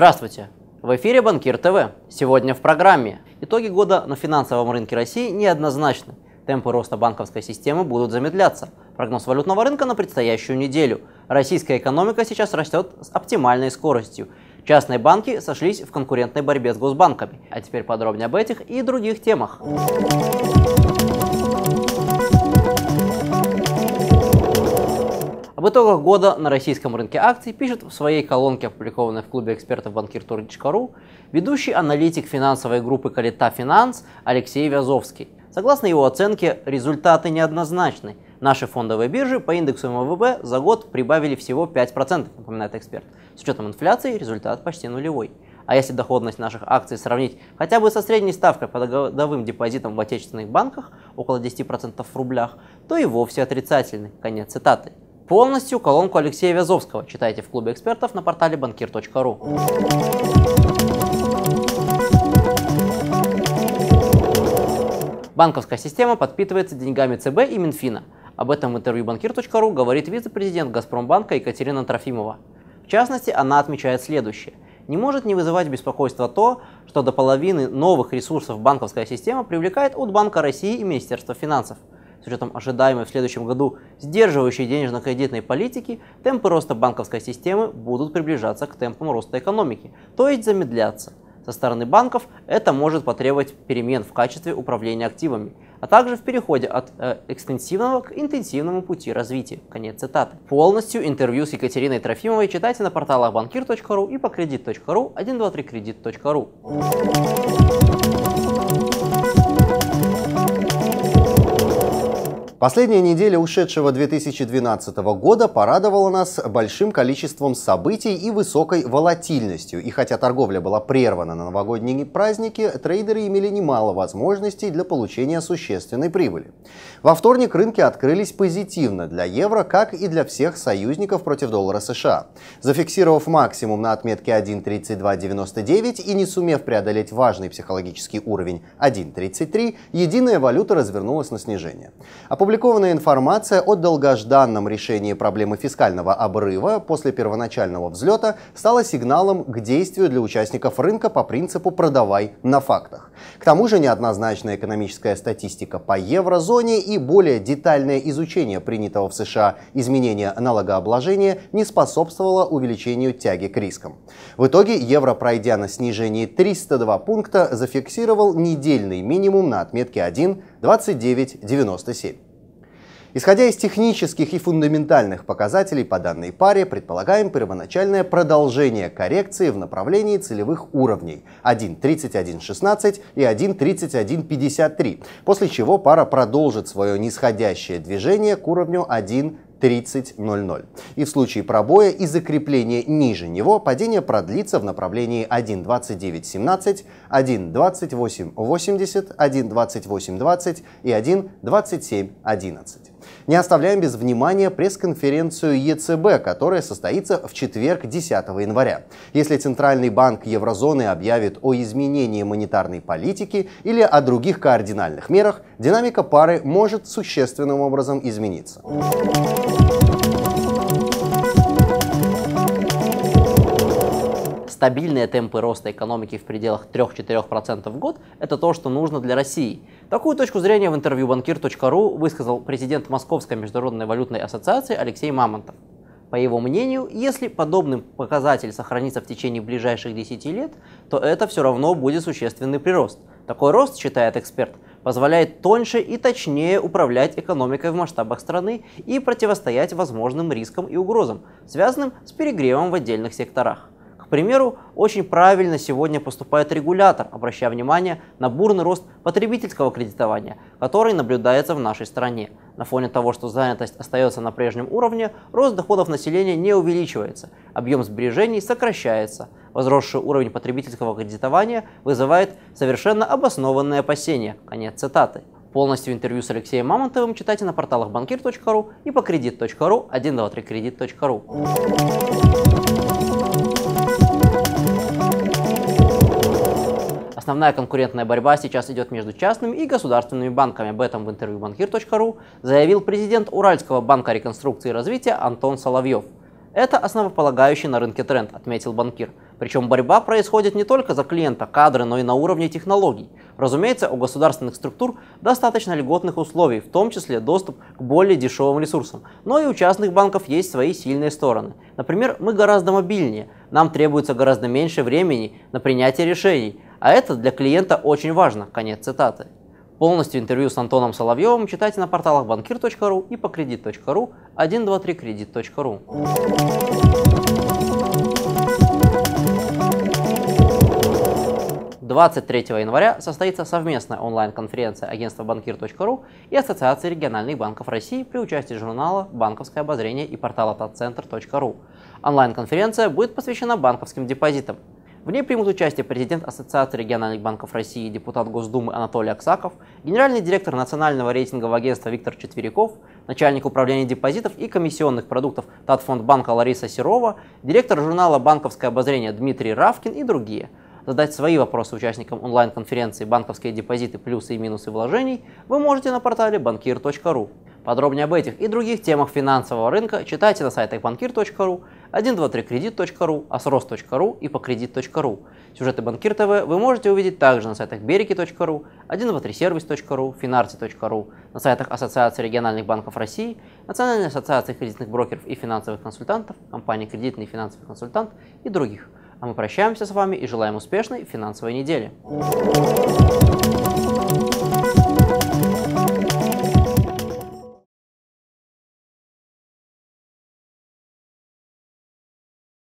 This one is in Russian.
Здравствуйте! В эфире Банкир ТВ. Сегодня в программе. Итоги года на финансовом рынке России неоднозначны. Темпы роста банковской системы будут замедляться. Прогноз валютного рынка на предстоящую неделю. Российская экономика сейчас растет с оптимальной скоростью. Частные банки сошлись в конкурентной борьбе с госбанками. А теперь подробнее об этих и других темах. Об итогах года на российском рынке акций пишет в своей колонке, опубликованной в клубе экспертов банкиртур.ру, ведущий аналитик финансовой группы «Калита Финанс» Алексей Вязовский. Согласно его оценке, результаты неоднозначны. Наши фондовые биржи по индексу МВБ за год прибавили всего 5%, напоминает эксперт. С учетом инфляции результат почти нулевой. А если доходность наших акций сравнить хотя бы со средней ставкой по годовым депозитам в отечественных банках, около 10% в рублях, то и вовсе отрицательный. Конец цитаты. Полностью колонку Алексея Вязовского читайте в клубе экспертов на портале банкир.ру. Банковская система подпитывается деньгами ЦБ и Минфина. Об этом в интервью банкир.ру говорит вице-президент Газпромбанка Екатерина Трофимова. В частности, она отмечает следующее. Не может не вызывать беспокойства то, что до половины новых ресурсов банковская система привлекает от Банка России и Министерства финансов – с учетом ожидаемой в следующем году сдерживающей денежно-кредитной политики, темпы роста банковской системы будут приближаться к темпам роста экономики, то есть замедляться. Со стороны банков это может потребовать перемен в качестве управления активами, а также в переходе от э, экстенсивного к интенсивному пути развития. Конец цитаты. Полностью интервью с Екатериной Трофимовой читайте на порталах банкир.ру и по кредит.ру 123кредит.ру. Последняя неделя ушедшего 2012 года порадовала нас большим количеством событий и высокой волатильностью. И хотя торговля была прервана на новогодние праздники, трейдеры имели немало возможностей для получения существенной прибыли. Во вторник рынки открылись позитивно для евро, как и для всех союзников против доллара США. Зафиксировав максимум на отметке 1.3299 и не сумев преодолеть важный психологический уровень 1.33, единая валюта развернулась на снижение. Опубликованная информация о долгожданном решении проблемы фискального обрыва после первоначального взлета стала сигналом к действию для участников рынка по принципу «продавай на фактах». К тому же неоднозначная экономическая статистика по еврозоне и более детальное изучение принятого в США изменения налогообложения не способствовало увеличению тяги к рискам. В итоге евро, пройдя на снижении 302 пункта, зафиксировал недельный минимум на отметке 1,2997. Исходя из технических и фундаментальных показателей по данной паре, предполагаем первоначальное продолжение коррекции в направлении целевых уровней 1.31.16 и 1.31.53, после чего пара продолжит свое нисходящее движение к уровню 1. 30.00. И в случае пробоя и закрепления ниже него падение продлится в направлении 1.29.17, 1.28.80, 1.28.20 и 1.27.11. Не оставляем без внимания пресс-конференцию ЕЦБ, которая состоится в четверг 10 января. Если Центральный банк еврозоны объявит о изменении монетарной политики или о других кардинальных мерах, динамика пары может существенным образом измениться. стабильные темпы роста экономики в пределах 3-4% в год – это то, что нужно для России – Такую точку зрения в интервью банкир.ру высказал президент Московской международной валютной ассоциации Алексей Мамонтов. По его мнению, если подобный показатель сохранится в течение ближайших 10 лет, то это все равно будет существенный прирост. Такой рост, считает эксперт, позволяет тоньше и точнее управлять экономикой в масштабах страны и противостоять возможным рискам и угрозам, связанным с перегревом в отдельных секторах примеру, очень правильно сегодня поступает регулятор, обращая внимание на бурный рост потребительского кредитования, который наблюдается в нашей стране. На фоне того, что занятость остается на прежнем уровне, рост доходов населения не увеличивается, объем сбережений сокращается. Возросший уровень потребительского кредитования вызывает совершенно обоснованные опасения. Конец цитаты. Полностью интервью с Алексеем Мамонтовым читайте на порталах банкир.ру и по кредит.ру 123кредит.ру. Основная конкурентная борьба сейчас идет между частными и государственными банками. Об этом в интервью банкир.ру заявил президент Уральского банка реконструкции и развития Антон Соловьев. Это основополагающий на рынке тренд, отметил банкир. Причем борьба происходит не только за клиента, кадры, но и на уровне технологий. Разумеется, у государственных структур достаточно льготных условий, в том числе доступ к более дешевым ресурсам. Но и у частных банков есть свои сильные стороны. Например, мы гораздо мобильнее, нам требуется гораздо меньше времени на принятие решений, а это для клиента очень важно. Конец цитаты. Полностью интервью с Антоном Соловьевым читайте на порталах банкир.ру и по кредит.ру 123кредит.ру. Двадцать третьего января состоится совместная онлайн-конференция агентства банкир.ру и Ассоциации региональных банков России при участии журнала «Банковское обозрение» и портала «Татцентр.ру». Онлайн-конференция будет посвящена банковским депозитам – в ней примут участие президент Ассоциации региональных банков России, депутат Госдумы Анатолий Аксаков, генеральный директор национального рейтингового агентства Виктор Четверяков, начальник управления депозитов и комиссионных продуктов Татфонд банка Лариса Серова, директор журнала «Банковское обозрение» Дмитрий Равкин и другие. Задать свои вопросы участникам онлайн-конференции «Банковские депозиты. Плюсы и минусы вложений» вы можете на портале банкир.ру. Подробнее об этих и других темах финансового рынка читайте на сайтах банкир.ру, 123кредит.ру, asros.ru и покредит.ру. Сюжеты Банкир ТВ вы можете увидеть также на сайтах береги.ру, 123сервис.ру, finarti.ru, на сайтах Ассоциации региональных банков России, Национальной ассоциации кредитных брокеров и финансовых консультантов, компании «Кредитный финансовый консультант» и других. А мы прощаемся с вами и желаем успешной финансовой недели.